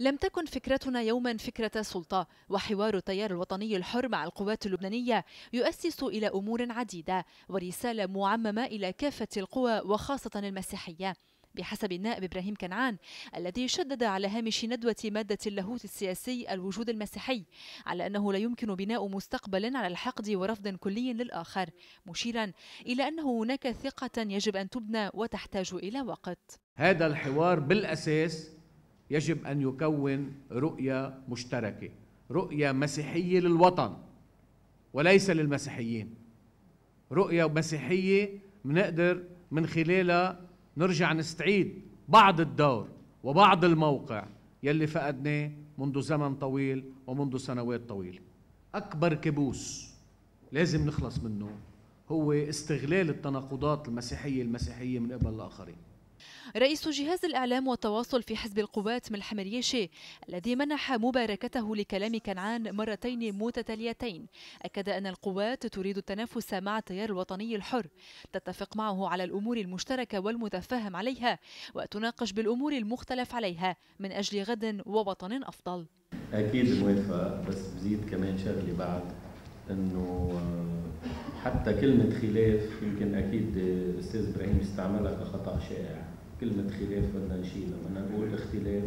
لم تكن فكرتنا يوما فكرة سلطة وحوار التيار الوطني الحر مع القوات اللبنانية يؤسس إلى أمور عديدة ورسالة معممة إلى كافة القوى وخاصة المسيحية بحسب النائب إبراهيم كنعان الذي شدد على هامش ندوة مادة اللاهوت السياسي الوجود المسيحي على أنه لا يمكن بناء مستقبل على الحقد ورفض كلي للآخر مشيرا إلى أنه هناك ثقة يجب أن تبنى وتحتاج إلى وقت هذا الحوار بالأساس يجب أن يكون رؤية مشتركة رؤية مسيحية للوطن وليس للمسيحيين رؤية مسيحية منقدر من خلالها نرجع نستعيد بعض الدور وبعض الموقع يلي فقدناه منذ زمن طويل ومنذ سنوات طويلة أكبر كابوس لازم نخلص منه هو استغلال التناقضات المسيحية المسيحية من قبل الآخرين رئيس جهاز الإعلام والتواصل في حزب القوات ملحم اليشي الذي منح مباركته لكلام كنعان مرتين متتاليتين أكد أن القوات تريد التنافس مع التيار الوطني الحر تتفق معه على الأمور المشتركة والمتفاهم عليها وتناقش بالأمور المختلف عليها من أجل غد ووطن أفضل أكيد موافقة بس بزيد كمان شغلة بعد انه آه، حتى كلمه خلاف يمكن اكيد الاستاذ آه، ابراهيم استعملها كخطا شائع كلمة خلاف بدنا نشيلها بدنا نقول اختلاف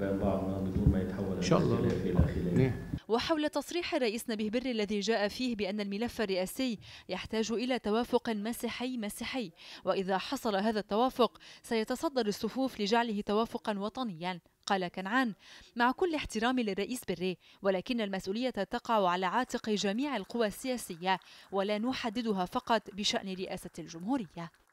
بين بعضنا بدون ما يتحول إن شاء الله خلاف إلى خلاف نعم. وحول تصريح الرئيس نبيه بري الذي جاء فيه بأن الملف الرئاسي يحتاج إلى توافق مسيحي مسيحي وإذا حصل هذا التوافق سيتصدر الصفوف لجعله توافقا وطنيا قال كنعان مع كل احترام للرئيس بري ولكن المسؤولية تقع على عاتق جميع القوى السياسية ولا نحددها فقط بشأن رئاسة الجمهورية